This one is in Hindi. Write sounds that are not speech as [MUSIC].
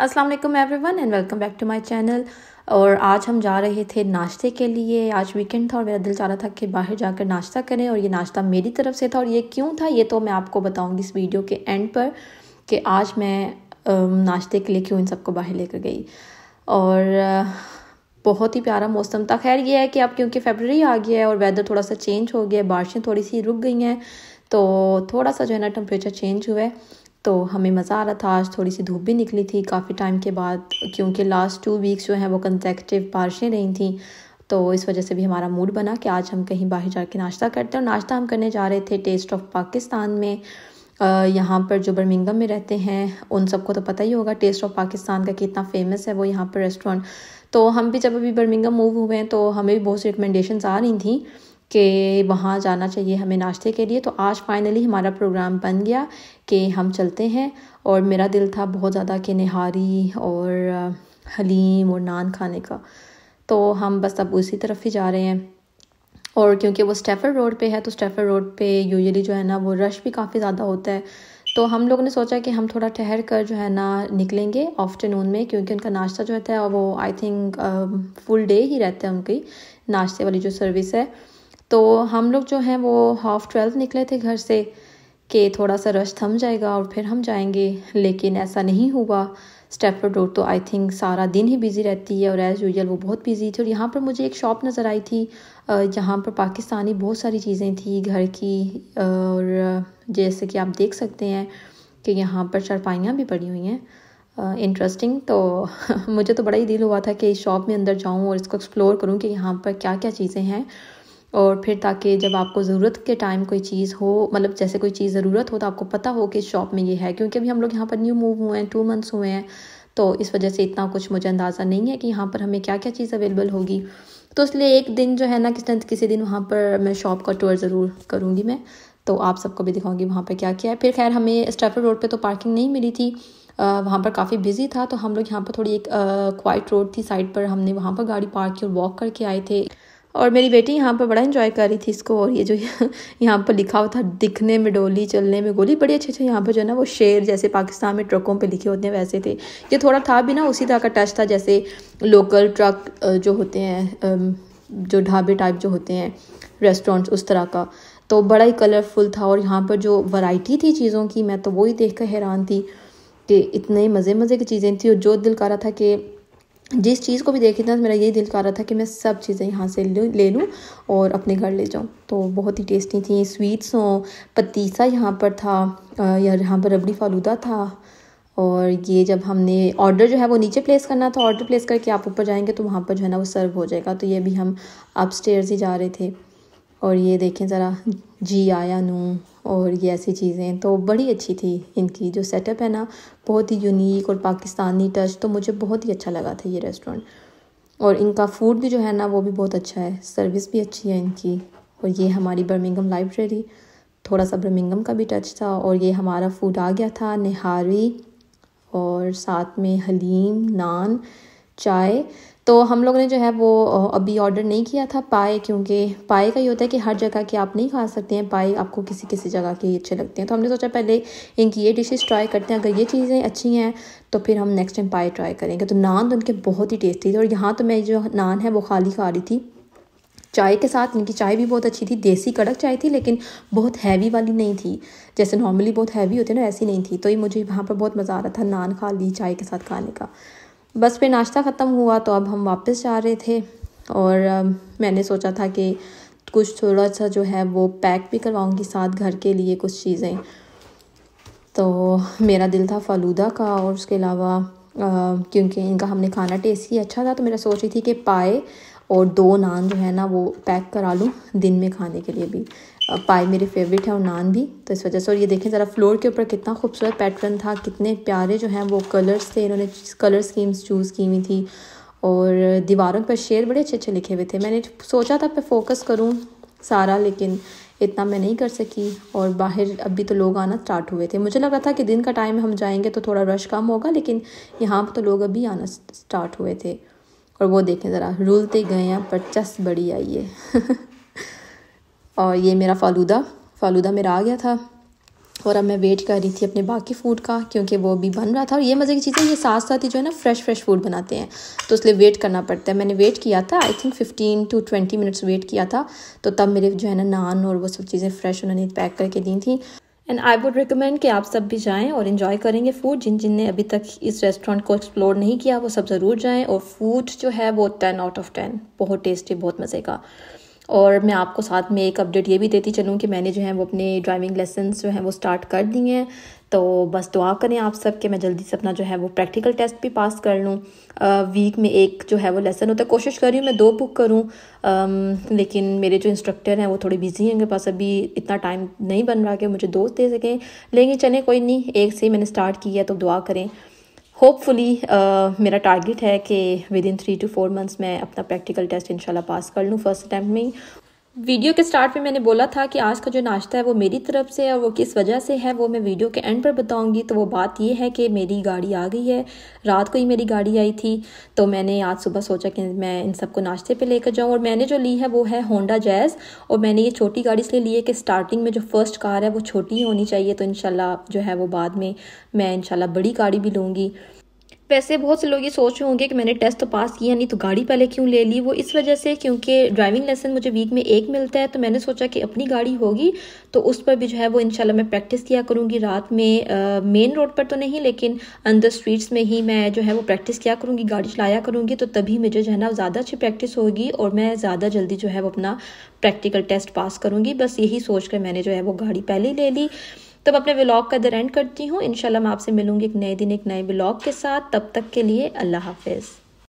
अस्सलाम वालेकुम everyone and welcome back to my channel और आज हम जा रहे थे नाश्ते के लिए आज वीकेंड था और मेरा दिल चाह रहा था कि बाहर जाकर नाश्ता करें और ये नाश्ता मेरी तरफ से था और ये क्यों था ये तो मैं आपको बताऊंगी इस वीडियो के एंड पर कि आज मैं नाश्ते के लिए क्यों इन सबको बाहर लेकर गई और बहुत ही प्यारा मौसम था खैर ये है कि अब क्योंकि फेबररी आ गया है और वेदर थोड़ा सा चेंज हो गया है बारिशें थोड़ी सी रुक गई हैं तो थोड़ा सा जो है ना टेम्परेचर चेंज हुआ है तो हमें मज़ा आ रहा था आज थोड़ी सी धूप भी निकली थी काफ़ी टाइम के बाद क्योंकि लास्ट टू वीक्स जो हैं वो कंजेक्टिव बारिशें रही थी तो इस वजह से भी हमारा मूड बना कि आज हम कहीं बाहर जाके नाश्ता करते हैं और नाश्ता हम करने जा रहे थे टेस्ट ऑफ पाकिस्तान में यहाँ पर जो बर्मिंगम में रहते हैं उन सबको तो पता ही होगा टेस्ट ऑफ पाकिस्तान का कितना फेमस है वो यहाँ पर रेस्टोरेंट तो हम भी जब अभी बर्मिंगम मूव हुए हैं तो हमें भी बहुत सी रिकमेंडेशन आ रही थी कि वहाँ जाना चाहिए हमें नाश्ते के लिए तो आज फाइनली हमारा प्रोग्राम बन गया कि हम चलते हैं और मेरा दिल था बहुत ज़्यादा कि नहारी और हलीम और नान खाने का तो हम बस अब उसी तरफ ही जा रहे हैं और क्योंकि वो स्टेफर रोड पे है तो स्टेफर रोड पे यूजली जो है ना वो रश भी काफ़ी ज़्यादा होता है तो हम लोगों ने सोचा कि हम थोड़ा ठहर कर जो है ना निकलेंगे आफ्टरनून में क्योंकि उनका नाश्ता जो होता है वो आई थिंक फुल डे ही रहता है उनकी नाश्ते वाली जो सर्विस है तो हम लोग जो हैं वो हाफ ट्वेल्व निकले थे घर से कि थोड़ा सा रश थम जाएगा और फिर हम जाएंगे लेकिन ऐसा नहीं हुआ स्टेफर्ड डोर तो आई थिंक सारा दिन ही बिज़ी रहती है और एज़ यूजल वो बहुत बिज़ी थी और यहाँ पर मुझे एक शॉप नज़र आई थी जहाँ पर पाकिस्तानी बहुत सारी चीज़ें थी घर की और जैसे कि आप देख सकते हैं कि यहाँ पर चरपाइयाँ भी पड़ी हुई हैं इंटरेस्टिंग तो [LAUGHS] मुझे तो बड़ा ही दिल हुआ था कि इस शॉप में अंदर जाऊँ और इसको एक्सप्लोर करूँ कि यहाँ पर क्या क्या चीज़ें हैं और फिर ताकि जब आपको ज़रूरत के टाइम कोई चीज़ हो मतलब जैसे कोई चीज़ ज़रूरत हो तो आपको पता हो कि शॉप में ये है क्योंकि अभी हम लोग यहाँ पर न्यू मूव हुए हैं टू मंथ्स हुए हैं तो इस वजह से इतना कुछ मुझे अंदाज़ा नहीं है कि यहाँ पर हमें क्या क्या चीज़ अवेलेबल होगी तो इसलिए एक दिन जो है ना किसी किसी दिन वहाँ पर मैं शॉप का टूर ज़रूर करूँगी मैं तो आप सबको भी दिखाऊंगी वहाँ पर क्या किया है फिर खैर हमें स्टेफर रोड पर तो पार्किंग नहीं मिली थी वहाँ पर काफ़ी बिजी था तो हम लोग यहाँ पर थोड़ी एक क्वाइट रोड थी साइड पर हमने वहाँ पर गाड़ी पार्क की और वॉक करके आए थे और मेरी बेटी यहाँ पर बड़ा इन्जॉय कर रही थी इसको और ये जो [LAUGHS] यहाँ पर लिखा हुआ था दिखने में डोली चलने में गोली बड़ी अच्छे अच्छे यहाँ पर जो है ना वो शेर जैसे पाकिस्तान में ट्रकों पर लिखे होते हैं वैसे थे ये थोड़ा था भी ना उसी तरह का टच था जैसे लोकल ट्रक जो होते हैं जो ढाबे टाइप जो होते हैं रेस्टोरेंट्स उस तरह का तो बड़ा ही कलरफुल था और यहाँ पर जो वैरायटी थी चीज़ों की मैं तो वही देख कर हैरान थी कि इतने मज़े मज़े की चीज़ें थी और जो दिल कर रहा था कि जिस चीज़ को भी देखी था तो मेरा यही दिल कर रहा था कि मैं सब चीज़ें यहाँ से ले लूँ और अपने घर ले जाऊँ तो बहुत ही टेस्टी थी स्वीट्स हों पतीसा यहाँ पर था या यहाँ पर रबड़ी फालूदा था और ये जब हमने ऑर्डर जो है वो नीचे प्लेस करना था ऑर्डर प्लेस करके आप ऊपर जाएंगे तो वहाँ पर जो है ना वो सर्व हो जाएगा तो ये भी हम अप ही जा रहे थे और ये देखें ज़रा जी आया नूँ और ये ऐसी चीज़ें तो बड़ी अच्छी थी इनकी जो सेटअप है ना बहुत ही यूनिक और पाकिस्तानी टच तो मुझे बहुत ही अच्छा लगा था ये रेस्टोरेंट और इनका फूड भी जो है ना वो भी बहुत अच्छा है सर्विस भी अच्छी है इनकी और ये हमारी बर्मिंगम लाइब्रेरी थोड़ा सा बर्मिंगम का भी टच था और ये हमारा फूड आ गया था निहारी और साथ में हलीम नान चाय तो हम लोग ने जो है वो अभी ऑर्डर नहीं किया था पाए क्योंकि पाए का ये होता है कि हर जगह के आप नहीं खा सकते हैं पाए आपको किसी किसी जगह के अच्छे लगते हैं तो हमने सोचा पहले इनकी ये डिशेज़ ट्राई करते हैं अगर ये चीज़ें अच्छी हैं तो फिर हम नेक्स्ट टाइम पाए ट्राई करेंगे तो नान तो उनके बहुत ही टेस्टी थे और यहाँ तो मैं जो नान है वो खाली खा रही थी चाय के साथ इनकी चाय भी बहुत अच्छी थी देसी कड़क चाय थी लेकिन बहुत हैवी वाली नहीं थी जैसे नॉर्मली बहुत हैवी होती है ना ऐसी नहीं थी तो ये मुझे वहाँ पर बहुत मज़ा आ रहा था नान खा ली चाय के साथ खाने का बस पे नाश्ता ख़त्म हुआ तो अब हम वापस जा रहे थे और मैंने सोचा था कि कुछ थोड़ा सा जो है वो पैक भी करवाऊँगी साथ घर के लिए कुछ चीज़ें तो मेरा दिल था फलूदा का और उसके अलावा क्योंकि इनका हमने खाना टेस्ट किया अच्छा था तो मेरा सोच रही थी कि पाए और दो नान जो है ना वो पैक करा लूँ दिन में खाने के लिए भी पाई मेरे फेवरेट है और नान भी तो इस वजह से और ये देखें ज़रा फ्लोर के ऊपर कितना खूबसूरत पैटर्न था कितने प्यारे जो हैं वो कलर्स थे इन्होंने कलर स्कीम्स चूज़ की हुई थी और दीवारों पर शेर बड़े अच्छे अच्छे लिखे हुए थे मैंने सोचा था मैं फोकस करूँ सारा लेकिन इतना मैं नहीं कर सकी और बाहर अभी तो लोग आना स्टार्ट हुए थे मुझे लग रहा था कि दिन का टाइम हम जाएंगे तो थोड़ा रश कम होगा लेकिन यहाँ पर तो लोग अभी आना स्टार्ट हुए थे और वो देखें ज़रा रुलते गए हैं पर चस बड़ी आई है [LAUGHS] और ये मेरा फालूदा फालूदा मेरा आ गया था और अब मैं वेट कर रही थी अपने बाकी फूड का क्योंकि वो अभी बन रहा था और ये मज़े की चीज़ें ये साथ साथ ही जो है ना फ्रेश फ्रेश फूड बनाते हैं तो इसलिए वेट करना पड़ता है मैंने वेट किया था I think fifteen to twenty minutes wait किया था तो तब मेरे जो है ना नान और वो सब चीज़ें फ्रेश उन्होंने पैक करके दी थी एंड आई वुड रिकमेंड कि आप सब भी जाएं और इन्जॉय करेंगे फूड जिन जिन ने अभी तक इस रेस्टोरेंट को एक्सप्लोर नहीं किया वो सब ज़रूर जाएं और फूड जो है वो टेन आउट ऑफ टेन बहुत टेस्टी बहुत मज़े का और मैं आपको साथ में एक अपडेट ये भी देती चलूँ कि मैंने जो है वो अपने ड्राइविंग लेसन जो हैं वो स्टार्ट कर दिए हैं तो बस दुआ करें आप सब कि मैं जल्दी से अपना जो है वो प्रैक्टिकल टेस्ट भी पास कर लूँ वीक में एक जो है वो लेसन होता है कोशिश कर रही हूँ मैं दो बुक करूँ लेकिन मेरे जो इंस्ट्रक्टर हैं वो थोड़े बिजी हैं उनके पास अभी इतना टाइम नहीं बन रहा कि मुझे दोस्त दे सकें लेकिन चलें कोई नहीं एक से ही मैंने स्टार्ट किया तो दुआ करें होपफुली uh, मेरा टारगेट है कि within three to four months मैं अपना प्रैक्टिकल टेस्ट इंशाल्लाह पास कर लूँ फर्स्ट अटैम्प्ट में वीडियो के स्टार्ट में मैंने बोला था कि आज का जो नाश्ता है वो मेरी तरफ से है और वो किस वजह से है वो मैं वीडियो के एंड पर बताऊंगी तो वो बात ये है कि मेरी गाड़ी आ गई है रात को ही मेरी गाड़ी आई थी तो मैंने आज सुबह सोचा कि मैं इन सबको नाश्ते पे लेकर जाऊँ और मैंने जो ली है वो है होंडा जैज़ और मैंने ये छोटी गाड़ी इसलिए ली है कि स्टार्टिंग में जो फर्स्ट कार है वो छोटी ही होनी चाहिए तो इन जो है वो बाद में मैं इन बड़ी गाड़ी भी लूँगी वैसे बहुत से लोग ये सोच रहे होंगे कि मैंने टेस्ट तो पास किया नहीं तो गाड़ी पहले क्यों ले ली वो इस वजह से क्योंकि ड्राइविंग लेसन मुझे वीक में एक मिलता है तो मैंने सोचा कि अपनी गाड़ी होगी तो उस पर भी जो है वो इनशाला मैं प्रैक्टिस किया करूँगी रात में मेन रोड पर तो नहीं लेकिन अंदर स्ट्रीट्स में ही मैं जो है वो प्रैक्टिस किया करूँगी गाड़ी चलाया करूँगी तो तभी मुझे जो है ना ज़्यादा अच्छी प्रैक्टिस होगी और मैं ज़्यादा जल्दी जो है वो अपना प्रैक्टिकल टेस्ट पास करूँगी बस यही सोच कर मैंने जो है वो गाड़ी पहले ही ले ली तब अपने ब्लॉग का दर एंड करती हूँ इनशाला मैं आपसे मिलूंगी एक नए दिन एक नए ब्लॉग के साथ तब तक के लिए अल्लाह हाफिज़